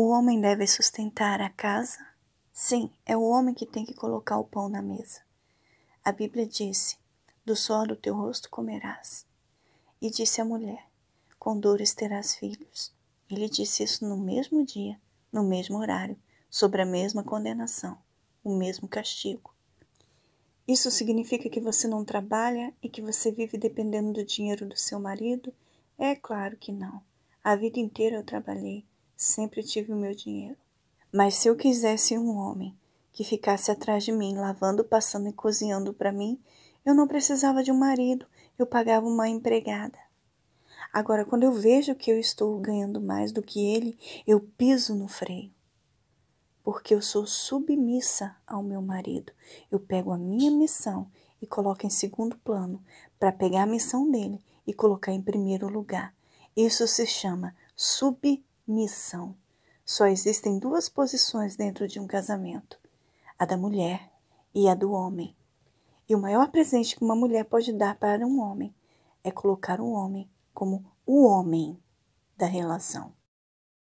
O homem deve sustentar a casa? Sim, é o homem que tem que colocar o pão na mesa. A Bíblia disse: Do suor do teu rosto comerás. E disse a mulher: Com dores terás filhos. Ele disse isso no mesmo dia, no mesmo horário, sobre a mesma condenação, o mesmo castigo. Isso significa que você não trabalha e que você vive dependendo do dinheiro do seu marido? É claro que não. A vida inteira eu trabalhei sempre tive o meu dinheiro. Mas se eu quisesse um homem que ficasse atrás de mim, lavando, passando e cozinhando para mim, eu não precisava de um marido, eu pagava uma empregada. Agora, quando eu vejo que eu estou ganhando mais do que ele, eu piso no freio. Porque eu sou submissa ao meu marido. Eu pego a minha missão e coloco em segundo plano para pegar a missão dele e colocar em primeiro lugar. Isso se chama submissão missão. Só existem duas posições dentro de um casamento: a da mulher e a do homem. E o maior presente que uma mulher pode dar para um homem é colocar o homem como o homem da relação.